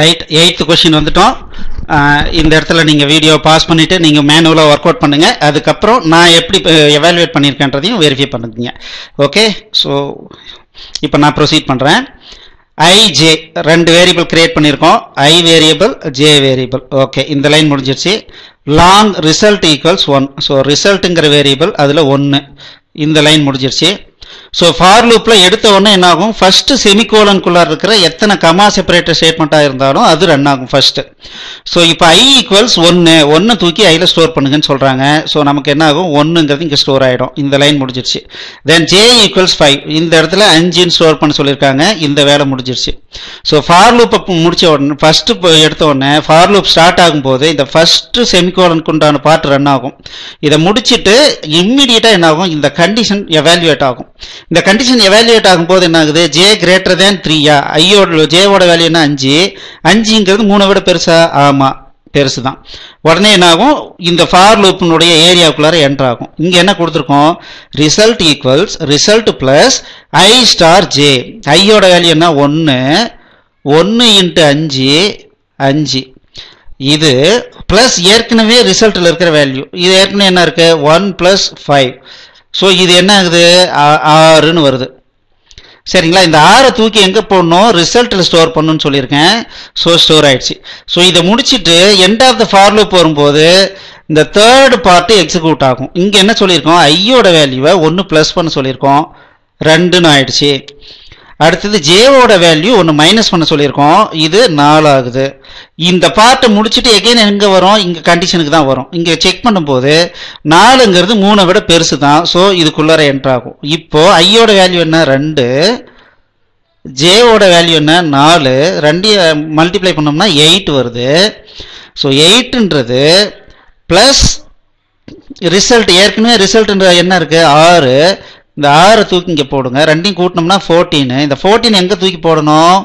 right eighth question வந்துட்டோம் இந்த இடத்துல நீங்கள் வீடியோ பாஸ் பண்ணிவிட்டு நீங்கள் மேனுவலாக ஒர்க் அவுட் பண்ணுங்கள் அதுக்கப்புறம் நான் எப்படி எவாலுவேட் பண்ணியிருக்கேன்றதையும் வெரிஃபை பண்ணுங்க ஓகே ஸோ இப்போ நான் ப்ரொசீட் பண்ணுறேன் ஐஜே ரெண்டு வேரியபிள் கிரியேட் பண்ணியிருக்கோம் I variable J variable okay இந்த லைன் முடிஞ்சிருச்சு long result equals one so ரிசல்ட்டுங்கிற வேரியபிள் அதில் ஒன்று இந்த லைன் முடிஞ்சிருச்சு ஸோ ஃபார் லூப்பில் எடுத்த உடனே என்ன ஆகும் ஃபஸ்ட்டு செமிகோலனுக்குள்ளார் இருக்கிற எத்தனை கமா செப்பரேட்டர் ஸ்டேட்மெண்ட்டாக இருந்தாலும் அது ரன் ஆகும் ஃபஸ்ட்டு ஸோ இப்போ ஐ ஈக்குவல்ஸ் ஒன்று ஒன்று தூக்கி ஐயில் ஸ்டோர் பண்ணுங்கன்னு சொல்கிறாங்க ஸோ நமக்கு என்ன ஆகும் ஒன்றுங்கிறது இங்கே ஸ்டோர் ஆகிடும் இந்த லைன் முடிஞ்சிருச்சு தென் ஜே ஈக்குவல்ஸ் ஃபைவ் இந்த இடத்துல அஞ்சுன்னு ஸ்டோர் பண்ண சொல்லியிருக்காங்க இந்த வேலை முடிஞ்சிருச்சு ஸோ ஃபார் லூப்பை முடித்த உடனே ஃபஸ்ட்டு எடுத்த உடனே ஃபார் லூப் ஸ்டார்ட் ஆகும்போது இந்த ஃபஸ்ட்டு செமிகோலனுக்கு உண்டான பார்ட் ரன் ஆகும் இதை முடிச்சுட்டு இம்மிடியேட்டாக என்னாகும் இந்த கண்டிஷன் எவாலுவேட் ஆகும் இந்த கண்டிஷன் எவாலுவேட் ஆகும்போது என்ன ஆகுது ஜே கிரேட்டர் தேன் த்ரீயா ஐயோட ஜேவோட வேல்யூன்னா அஞ்சு அஞ்சுங்கிறது மூணை விட பெருசா ஆமாம் பெருசு தான் உடனே என்னாகும் இந்த ஃபார் லூப்பினுடைய ஏரியாவுக்குள்ளார என்ட்ரு ஆகும் இங்கே என்ன கொடுத்துருக்கோம் result equals result plus I star J ஐயோட வேல்யூ என்ன ஒன்று ஒன்று இன்ட்டு அஞ்சு அஞ்சு இது ப்ளஸ் ஏற்கனவே ரிசல்ட்டில் இருக்கிற வேல்யூ இது ஏற்கனவே என்ன இருக்குது ஒன் ப்ளஸ் ஃபைவ் ஸோ இது என்ன ஆகுது ஆறுன்னு வருது சரிங்களா இந்த ஆறை தூக்கி எங்கே போடணும் ரிசல்ட்டில் ஸ்டோர் பண்ணணும்னு சொல்லியிருக்கேன் ஸோ ஸ்டோர் ஆயிடுச்சு ஸோ இதை முடிச்சுட்டு எண்ட் ஆஃப் த ஃபார்லூப் வரும்போது இந்த தேர்ட் பார்ட்டு எக்ஸிக்யூட் ஆகும் இங்கே என்ன சொல்லியிருக்கோம் ஐயோட வேல்யூவை ஒன்று ப்ளஸ் பண்ண சொல்லியிருக்கோம் ரெண்டுன்னு ஆயிடுச்சு அடுத்தது ஜேவோட வேல்யூ ஒன்று மைனஸ் பண்ண சொல்லியிருக்கோம் இது நாலு ஆகுது இந்த பார்ட்டை முடிச்சுட்டு எகைன் எங்கே வரும் இங்கே கண்டிஷனுக்கு தான் வரும் இங்கே செக் பண்ணும்போது நாலுங்கிறது மூணை விட பெருசு தான் ஸோ இதுக்குள்ளார என்ட்ராகும் இப்போது ஐயோட வேல்யூ என்ன ரெண்டு ஜேவோட வேல்யூ என்ன நாலு ரெண்டையும் மல்டிப்ளை பண்ணோம்னா எயிட் வருது ஸோ எயிட்டுன்றது ப்ளஸ் ரிசல்ட் ஏற்கனவே ரிசல்ட்ன்ற என்ன இருக்குது ஆறு இந்த ஆறு தூக்கி இங்கே போடுங்க ரெண்டையும் கூட்டினோம்னா ஃபோர்டீனு இந்த ஃபோர்டீன் எங்கே தூக்கி போடணும்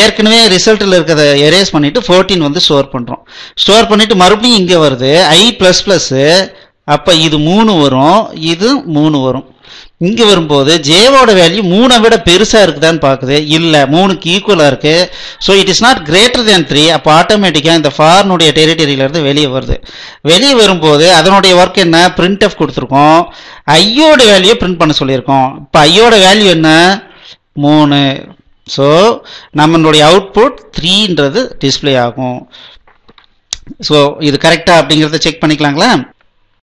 ஏற்கனவே ரிசல்ட்டில் இருக்கிறத எரேஸ் பண்ணிவிட்டு ஃபோர்டீன் வந்து ஸ்டோர் பண்ணுறோம் ஸ்டோர் பண்ணிவிட்டு மறுபடியும் இங்கே வருது ஐ ப்ளஸ் ப்ளஸ்ஸு அப்போ இது மூணு வரும் இது மூணு வரும் இங்கே வரும்போது ஜேவோட வேல்யூ மூணை விட பெருசாக இருக்குதான்னு பார்க்குது இல்லை மூணுக்கு ஈக்குவலாக இருக்குது so it is not greater than three அப்போ ஆட்டோமேட்டிக்காக இந்த ஃபாரினுடைய இருந்து வெளியே வருது வெளியே வரும்போது அதனுடைய ஒர்க் என்ன பிரிண்ட் எஃப் கொடுத்துருக்கோம் ஐயோட வேல்யூ பிரிண்ட் பண்ண சொல்லியிருக்கோம் இப்போ ஐயோட வேல்யூ என்ன மூணு ஸோ நம்மளுடைய அவுட்புட் த்ரீன்றது டிஸ்பிளே ஆகும் ஸோ இது கரெக்டாக அப்படிங்கிறத செக் பண்ணிக்கலாங்களா